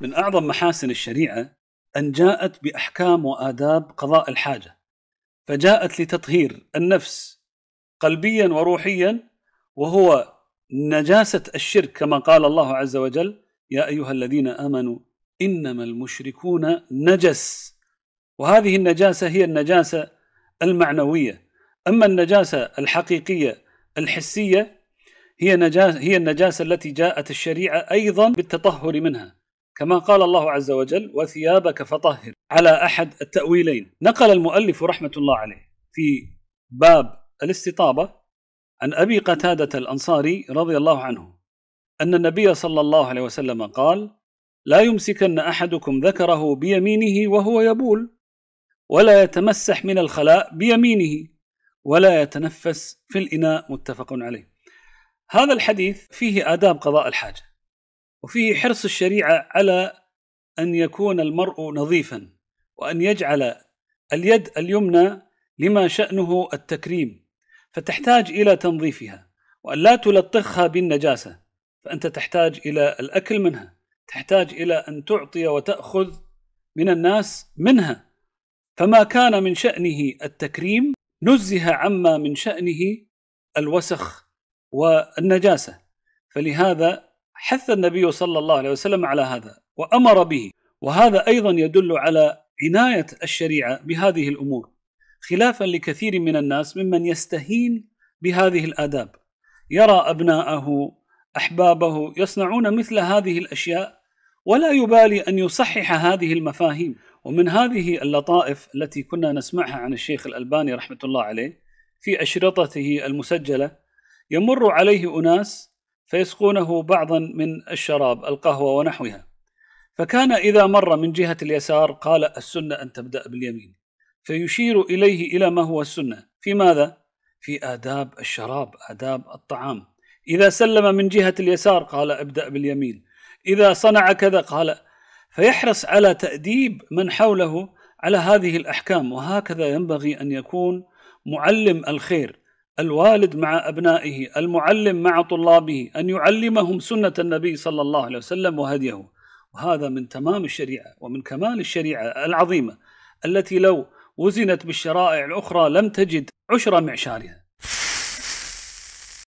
من أعظم محاسن الشريعة أن جاءت بأحكام وآداب قضاء الحاجة فجاءت لتطهير النفس قلبيا وروحيا وهو نجاسة الشرك كما قال الله عز وجل يا أيها الذين آمنوا إنما المشركون نجس وهذه النجاسة هي النجاسة المعنوية أما النجاسة الحقيقية الحسية هي نجاسة هي النجاسة التي جاءت الشريعة أيضا بالتطهر منها كما قال الله عز وجل وثيابك فطهر على احد التاويلين نقل المؤلف رحمه الله عليه في باب الاستطابه عن ابي قتاده الانصاري رضي الله عنه ان النبي صلى الله عليه وسلم قال لا يمسكن احدكم ذكره بيمينه وهو يبول ولا يتمسح من الخلاء بيمينه ولا يتنفس في الاناء متفق عليه هذا الحديث فيه آداب قضاء الحاجة وفيه حرص الشريعه على ان يكون المرء نظيفا وان يجعل اليد اليمنى لما شانه التكريم فتحتاج الى تنظيفها وان لا تلطخها بالنجاسه فانت تحتاج الى الاكل منها تحتاج الى ان تعطي وتاخذ من الناس منها فما كان من شانه التكريم نزه عما من شانه الوسخ والنجاسه فلهذا حث النبي صلى الله عليه وسلم على هذا وامر به وهذا ايضا يدل على عنايه الشريعه بهذه الامور خلافا لكثير من الناس ممن يستهين بهذه الاداب يرى ابناءه احبابه يصنعون مثل هذه الاشياء ولا يبالي ان يصحح هذه المفاهيم ومن هذه اللطائف التي كنا نسمعها عن الشيخ الالباني رحمه الله عليه في اشرطته المسجله يمر عليه اناس فيسقونه بعضا من الشراب القهوه ونحوها فكان اذا مر من جهه اليسار قال السنه ان تبدا باليمين فيشير اليه الى ما هو السنه في ماذا في آداب الشراب آداب الطعام إذا سلم من جهة اليسار قال ابدأ باليمين إذا صنع كذا قال فيحرص على تأديب من حوله على هذه الأحكام وهكذا ينبغي أن يكون معلم الخير الوالد مع أبنائه المعلم مع طلابه أن يعلمهم سنة النبي صلى الله عليه وسلم وهديه وهذا من تمام الشريعة ومن كمال الشريعة العظيمة التي لو وزنت بالشرائع الأخرى لم تجد عشر معشارها